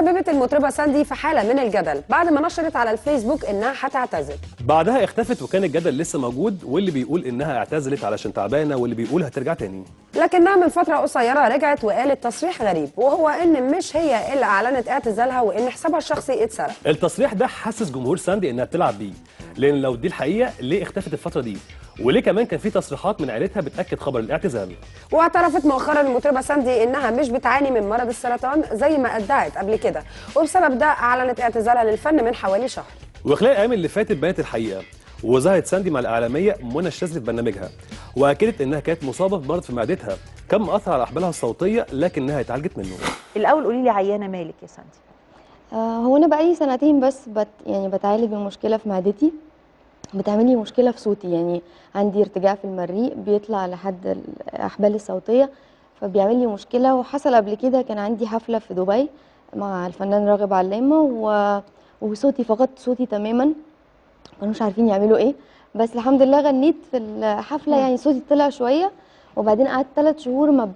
سببت المطربة ساندي في حالة من الجدل بعد ما نشرت على الفيسبوك إنها هتعتزل بعدها اختفت وكان الجدل لسه موجود واللي بيقول إنها اعتزلت علشان تعبانة واللي بيقول هترجع تاني لكنها من فترة قصيرة رجعت وقالت تصريح غريب وهو إن مش هي اللي أعلنت اعتزالها وإن حسابها الشخصي اتسرق التصريح ده حسس جمهور ساندي إنها بتلعب بيه لان لو دي الحقيقه ليه اختفت الفتره دي وليه كمان كان في تصريحات من عائلتها بتاكد خبر الاعتزال واعترفت مؤخرا المطربه ساندي انها مش بتعاني من مرض السرطان زي ما ادعت قبل كده وبسبب ده اعلنت اعتزالها للفن من حوالي شهر وخلال الايام اللي فاتت بانت الحقيقه وظهرت ساندي مع الاعلاميه منى الشاذلي في برنامجها واكدت انها كانت مصابه بمرض في معدتها كان اثر على احبالها الصوتيه لكنها اتعالجت منه الاول قولي لي عيانه مالك يا ساندي آه، هو انا بقالي سنتين بس بت يعني بتعالج من مشكله في معدتي بتعملي مشكله في صوتي يعني عندي ارتجاع في المريء بيطلع لحد الاحبال الصوتيه فبيعمل لي مشكله وحصل قبل كده كان عندي حفله في دبي مع الفنان راغب علامه و... وصوتي فقدت صوتي تماما كانوا مش عارفين يعملوا ايه بس الحمد لله غنيت في الحفله يعني صوتي طلع شويه وبعدين قعدت ثلاث شهور ما ب...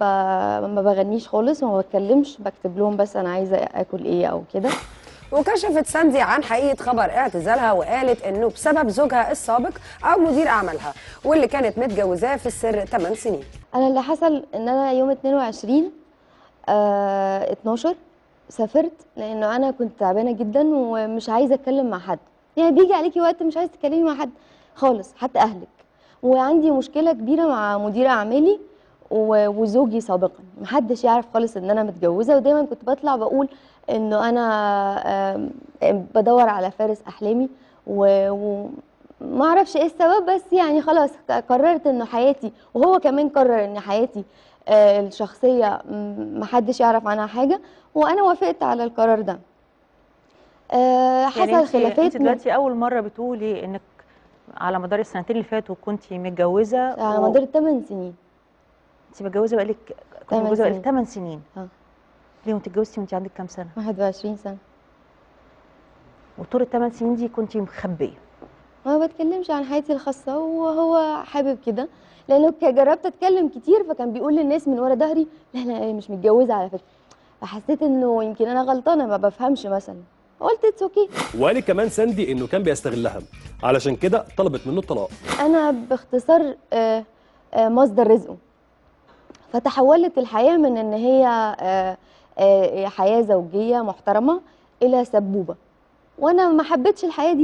ما بغنيش خالص وما بتكلمش بكتب لهم بس انا عايزه اكل ايه او كده وكشفت ساندي عن حقيقه خبر اعتزالها وقالت انه بسبب زوجها السابق او مدير اعمالها واللي كانت متجوزاه في السر 8 سنين انا اللي حصل ان انا يوم 22 آه 12 سافرت لانه انا كنت تعبانه جدا ومش عايزه اتكلم مع حد يعني بيجي عليكي وقت مش عايزه تتكلمي مع حد خالص حتى اهلك وعندي مشكله كبيره مع مدير اعمالي وزوجي سابقا محدش يعرف خالص ان انا متجوزه ودايما كنت بطلع بقول انه انا آه، بدور على فارس احلامي وما اعرفش ايه السبب بس يعني خلاص قررت انه حياتي وهو كمان قرر ان حياتي آه، الشخصيه محدش يعرف عنها حاجه وانا وافقت على القرار ده آه، يعني حصل يعني خلافات انت دلوقتي اول مره بتقولي انك على مدار السنتين اللي فاتوا كنت متجوزه على مدار 8 سنين انت متجوزه بقالك كنت متجوزه بقالك 8 سنين اه ليه وانت اتجوزتي وانت عندك كام سنه 21 سنه وطول الثمان سنين دي كنت مخبيه ما بتكلمش عن حياتي الخاصه وهو حابب كده لانه جربت اتكلم كتير فكان بيقول للناس من ورا ظهري لا لا مش متجوزه على فكره فحسيت انه يمكن انا غلطانه ما بفهمش مثلا قلت اتس اوكي وقال كمان ساندي انه كان بيستغلها علشان كده طلبت منه الطلاق انا باختصار آه، آه، مصدر رزقه فتحولت الحياه من ان هي آه، آه، حياه زوجيه محترمه الى سبوبه وانا ما حبيتش الحياه دي